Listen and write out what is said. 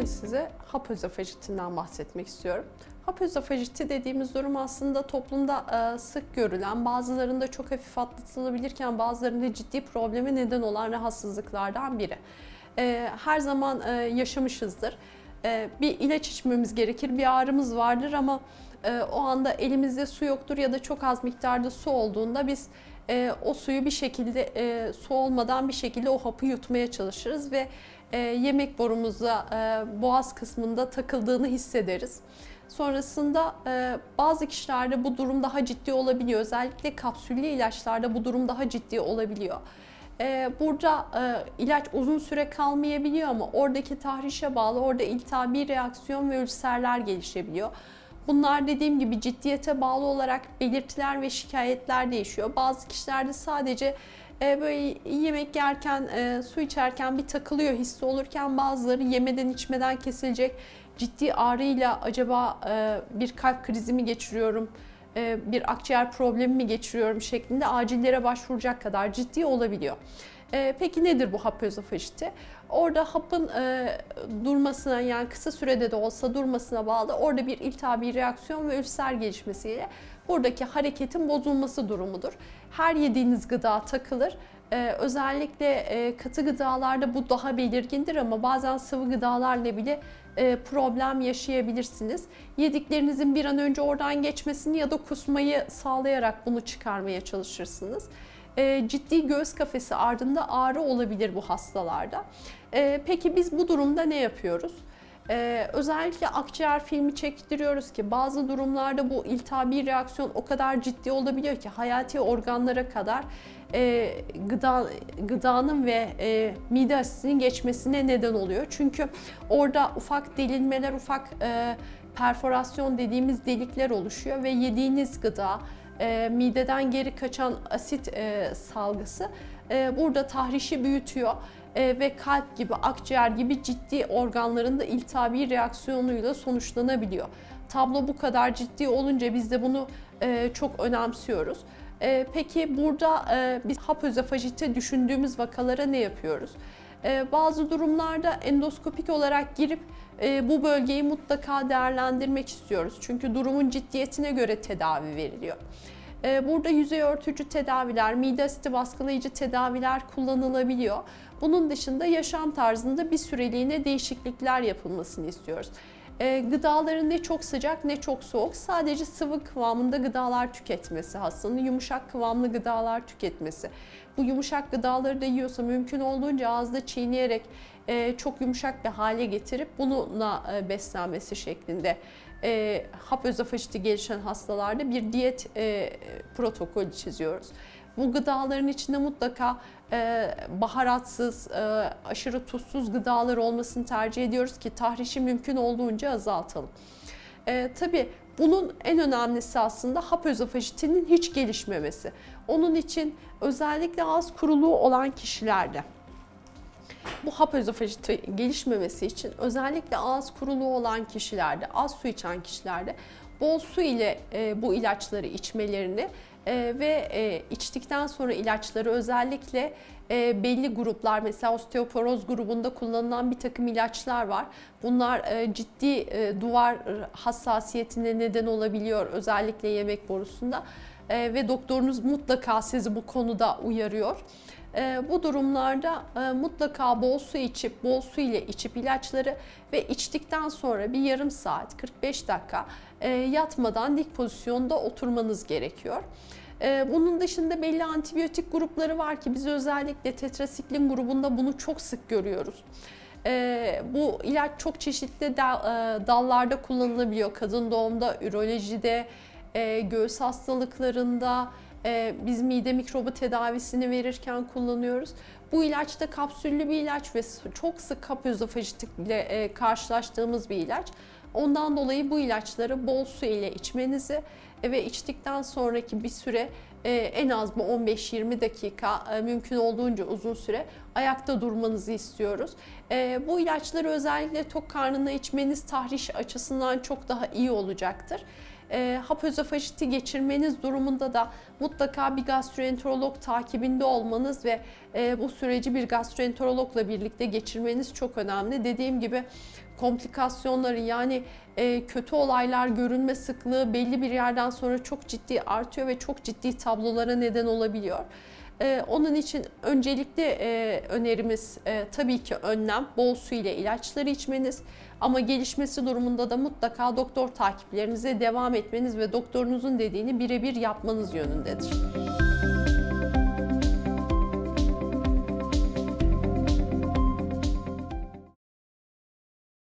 Bugün size hap özofajitinden bahsetmek istiyorum. Hap özofajiti dediğimiz durum aslında toplumda e, sık görülen, bazılarında çok hafif atlatılabilirken bazılarında ciddi probleme neden olan rahatsızlıklardan biri. E, her zaman e, yaşamışızdır. Bir ilaç içmemiz gerekir, bir ağrımız vardır ama o anda elimizde su yoktur ya da çok az miktarda su olduğunda biz o suyu bir şekilde su olmadan bir şekilde o hapı yutmaya çalışırız ve e, yemek borumuza e, boğaz kısmında takıldığını hissederiz. Sonrasında e, bazı kişilerde bu durum daha ciddi olabiliyor. Özellikle kapsüllü ilaçlarda bu durum daha ciddi olabiliyor. E, burada e, ilaç uzun süre kalmayabiliyor ama oradaki tahrişe bağlı orada iltihabi reaksiyon ve ülserler gelişebiliyor. Bunlar dediğim gibi ciddiyete bağlı olarak belirtiler ve şikayetler değişiyor. Bazı kişilerde sadece e, böyle yemek yerken, e, su içerken bir takılıyor hissi olurken bazıları yemeden içmeden kesilecek ciddi ağrıyla acaba e, bir kalp krizi mi geçiriyorum, e, bir akciğer problemi mi geçiriyorum şeklinde acillere başvuracak kadar ciddi olabiliyor. E, peki nedir bu hap özofajiti? Orada hapın e, durmasına yani kısa sürede de olsa durmasına bağlı orada bir iltihabi reaksiyon ve ülser gelişmesiyle buradaki hareketin bozulması durumudur. Her yediğiniz gıda takılır. Ee, özellikle e, katı gıdalarda bu daha belirgindir ama bazen sıvı gıdalarla bile e, problem yaşayabilirsiniz. Yediklerinizin bir an önce oradan geçmesini ya da kusmayı sağlayarak bunu çıkarmaya çalışırsınız. E, ciddi göğüs kafesi ardında ağrı olabilir bu hastalarda. E, peki biz bu durumda ne yapıyoruz? Ee, özellikle akciğer filmi çektiriyoruz ki bazı durumlarda bu iltihabi reaksiyon o kadar ciddi olabiliyor ki hayati organlara kadar e, gıda gıdanın ve e, mide asidinin geçmesine neden oluyor. Çünkü orada ufak delinmeler, ufak e, perforasyon dediğimiz delikler oluşuyor ve yediğiniz gıda, e, mideden geri kaçan asit e, salgısı e, burada tahrişi büyütüyor. E, ve kalp gibi, akciğer gibi ciddi organların da iltihabi reaksiyonuyla sonuçlanabiliyor. Tablo bu kadar ciddi olunca biz de bunu e, çok önemsiyoruz. E, peki burada biz hap özofajite düşündüğümüz vakalara ne yapıyoruz? Bazı durumlarda endoskopik olarak girip bu bölgeyi mutlaka değerlendirmek istiyoruz. Çünkü durumun ciddiyetine göre tedavi veriliyor. Ee, burada yüzey örtücü tedaviler, mide asidi baskılayıcı tedaviler kullanılabiliyor. Bunun dışında yaşam tarzında bir süreliğine değişiklikler yapılmasını istiyoruz. Ee, gıdaların ne çok sıcak ne çok soğuk sadece sıvı kıvamında gıdalar tüketmesi hastanın yumuşak kıvamlı gıdalar tüketmesi. Bu yumuşak gıdaları da yiyorsa mümkün olduğunca ağızda çiğneyerek e, çok yumuşak bir hale getirip bununla e, beslenmesi şeklinde e, hap özofajiti gelişen hastalarda bir diyet e, protokolü çiziyoruz. Bu gıdaların içinde mutlaka e, baharatsız, e, aşırı tuzsuz gıdalar olmasını tercih ediyoruz ki tahrişi mümkün olduğunca azaltalım. E, tabii bunun en önemlisi aslında hap özofajitinin hiç gelişmemesi. Onun için özellikle az kuruluğu olan kişilerde bu hap özofajiti gelişmemesi için özellikle ağız kuruluğu olan kişilerde, az su içen kişilerde bol su ile e, bu ilaçları içmelerini e, ve e, içtikten sonra ilaçları özellikle e, belli gruplar mesela osteoporoz grubunda kullanılan bir takım ilaçlar var. Bunlar e, ciddi e, duvar e, hassasiyetine neden olabiliyor özellikle yemek borusunda e, ve doktorunuz mutlaka sizi bu konuda uyarıyor. E, bu durumlarda e, mutlaka bol su içip, bol su ile içip ilaçları ve içtikten sonra bir yarım saat, 45 dakika e, yatmadan dik pozisyonda oturmanız gerekiyor. E, bunun dışında belli antibiyotik grupları var ki biz özellikle tetrasiklin grubunda bunu çok sık görüyoruz. E, bu ilaç çok çeşitli e, dallarda kullanılabiliyor. Kadın doğumda, ürolojide, e, göğüs hastalıklarında, e, biz mide mikrobu tedavisini verirken kullanıyoruz. Bu ilaç da kapsüllü bir ilaç ve çok sık kap özofajitikle e, karşılaştığımız bir ilaç. Ondan dolayı bu ilaçları bol su ile içmenizi e, ve içtikten sonraki bir süre e, en az bu 15-20 dakika e, mümkün olduğunca uzun süre ayakta durmanızı istiyoruz. Bu ilaçları özellikle tok karnına içmeniz tahriş açısından çok daha iyi olacaktır e, hap özofajiti geçirmeniz durumunda da mutlaka bir gastroenterolog takibinde olmanız ve e, bu süreci bir gastroenterologla birlikte geçirmeniz çok önemli. Dediğim gibi komplikasyonları yani e, kötü olaylar görünme sıklığı belli bir yerden sonra çok ciddi artıyor ve çok ciddi tablolara neden olabiliyor. E, onun için öncelikli e, önerimiz e, tabii ki önlem, bol su ile ilaçları içmeniz ama gelişmesi durumunda da mutlaka doktor takiplerinize devam etmeniz ve doktorunuzun dediğini birebir yapmanız yönündedir.